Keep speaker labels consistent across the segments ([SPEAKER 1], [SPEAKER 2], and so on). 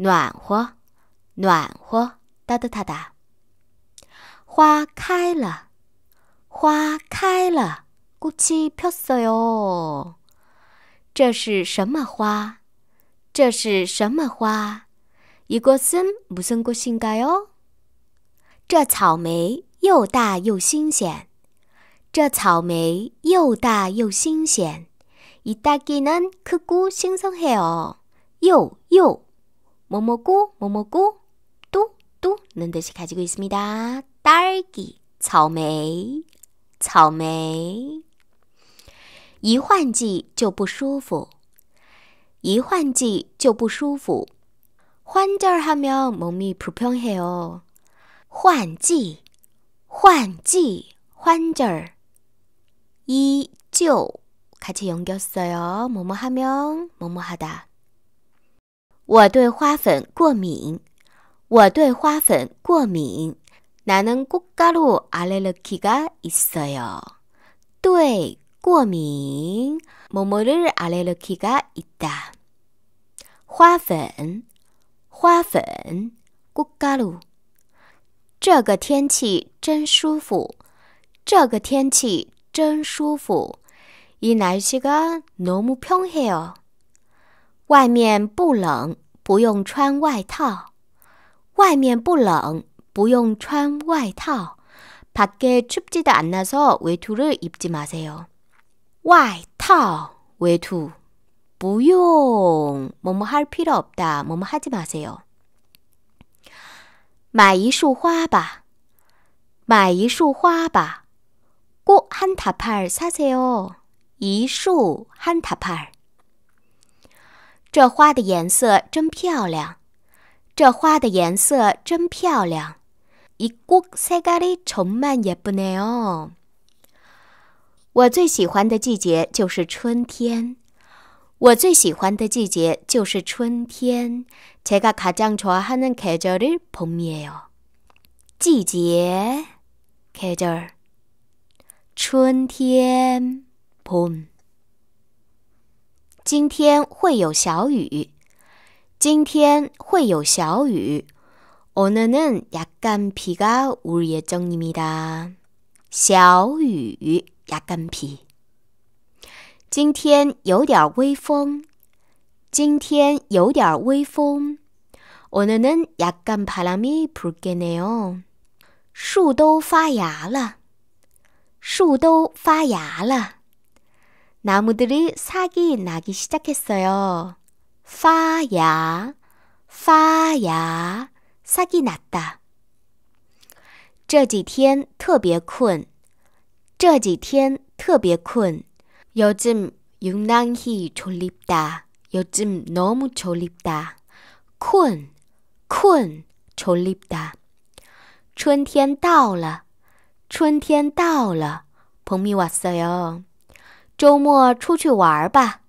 [SPEAKER 1] 暖和，暖和，哒哒哒哒。花开了，花开了，国旗飘色哟。这是什么花？这是什么花？一过生冇生过新街哟。这草莓又大又新鲜，这草莓又大又新鲜，一打鸡蛋可够新鲜些哟。又又。 뭐뭐고 뭐뭐고 뚜, 뚜는 뜻이 가지고 있습니다. 딸기, 처음에, 처음에. 一换季就不舒服，一换季就不舒服。 환절하면 몸이 불평해요. 환지, 환지, 환절. 이旧같이 연겼어요. 뭐뭐 하면 뭐뭐 하다. 我对花粉过敏。我对花粉过敏，哪能咕嘎噜阿来了起个意思哟？对，过敏。么么哩阿来了起个一哒。花粉，花粉，咕嘎噜。这个天气真舒服。这个天气真舒服。이날씨가너무평화요 外面不冷，不用穿外套。外面不冷，不用穿外套。밖에 춥지도 않아서 외투를 입지 마세요.外套 외투. 무용 뭐뭐 할 필요 없다. 뭐 뭐 하지 마세요. 买一束花吧.买一束花吧.꽃 한 다팔 사세요. 이수 한 다팔. 这花的颜色真漂亮。这花的颜色真漂亮。이꽃색깔이정말예쁘네 요。 我最喜欢的季节就是春天。我最喜欢的季节就是春天。제가가장좋아하는계절은봄이에 요。 季节，季节，春天， 봄。 今天会有小雨今天会有小雨哦嫩嫩呀干 piga 乌日耶钟小雨呀干 p 今天有点微风今天有点微风哦嫩嫩呀干 palami p 树都发芽了树都发芽了 나무들이 삭이 나기 시작했어요. 파야, 파야, 삭이 났다. 这几天特别困,这几天特别困. 요즘 유난히 졸립다. 요즘 너무 졸립다. 쿤, 쿤, 졸립다. 春天到了,春天到了, 봄이 왔어요. 周末出去玩吧，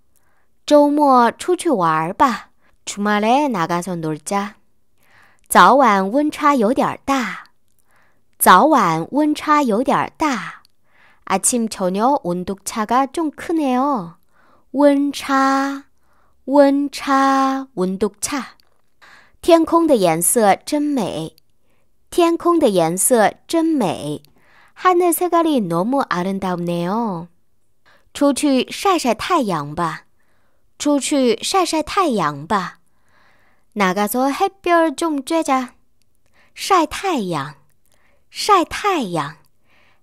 [SPEAKER 1] 周末出去玩吧。出马嘞，哪嘎算多尔家？早晚温差有点大，早晚温差有点大。아침저녁온도차가좀크네 요。 温差，温差，温度差。天空的颜色真美，天空的颜色真美。하늘색깔이너무아름답네 요。 出去晒晒太阳吧，出去晒晒太阳吧。哪个说黑边儿总觉得晒太阳，晒太阳，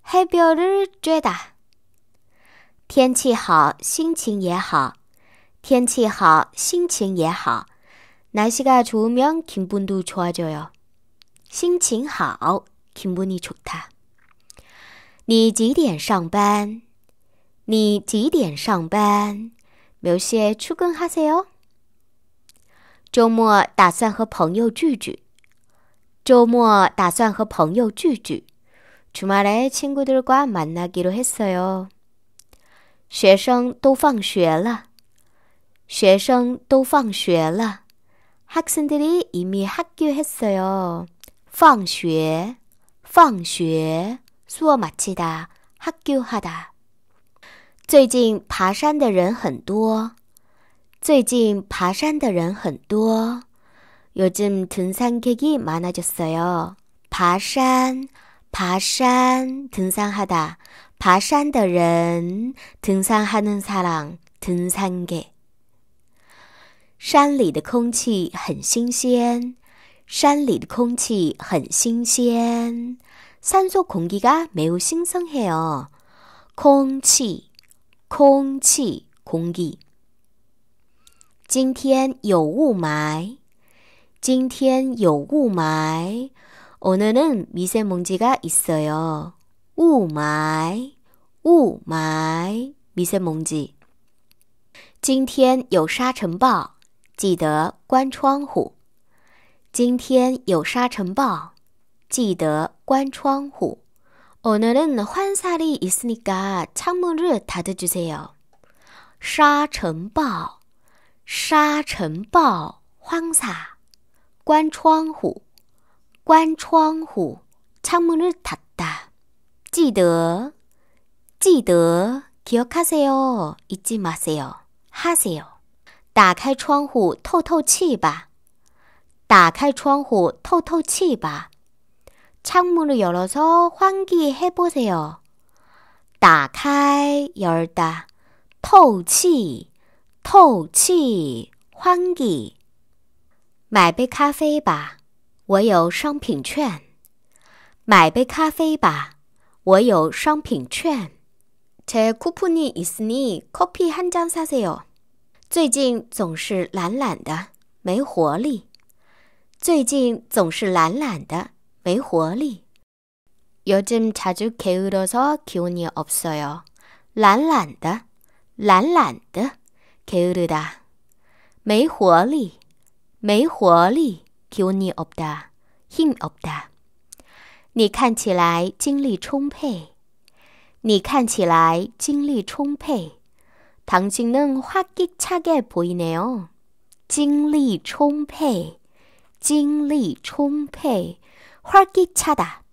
[SPEAKER 1] 黑边儿觉得天气好，心情也好。天气好，心情也好。哪西个出门听温度穿着哟，心情好，听不你穿它。你几点上班？你几点上班？有写出工哈塞哟。周末打算和朋友聚聚。周末打算和朋友聚聚。出马来青果堆瓜满那给路哈塞哟。学生都放学了。学生都放学了。학생들이이미학교했어요放学，放学。수업마치다학교하다最近爬山的人很多。最近爬山的人很多。요즘등산객이많아졌어 요。 爬山，爬山，등산하 다。 爬山的人，등산하는사 람， 등산 객。 山里的空气很新鲜。山里的空气很新鲜。산소공기가매우신선해 요。 空气。空气，空气。今天有雾霾，今天有雾霾。오늘은미세먼지가있어요雾霾，雾霾，미세먼 지。 今天有沙尘暴，记得关窗户。今天有沙尘暴，记得关窗户。 오늘은 환살이 있으니까 창문을 닫아주세요. 沙尘暴,沙尘暴, 황사. 关窗户,关窗户, 창문을 닫다. 记得,记得, 기억하세요. 잊지 마세요. 하세요. 打开窗户透透气吧。打开窗户透透气吧。 창문을 열어서 환기해 보세요. 打开 열다. 透气,透气, 환기. 买杯咖啡吧，我有商品券。买杯咖啡吧，我有商品券。제 쿠폰이 있으니 커피 한 잔 사세요. 最近总是懒懒的，没活力。最近总是懒懒的。 没活力。요즘자주게을러서기운이없어요懒懒的， 懒懒的， 게으르다. 没活力，没活力，기운이없 다， 힘없 다。 你看起来精力充沛，你看起来精力充沛。 당신은 화기차게 보이네요. 精力充沛，精力充沛。 활기차다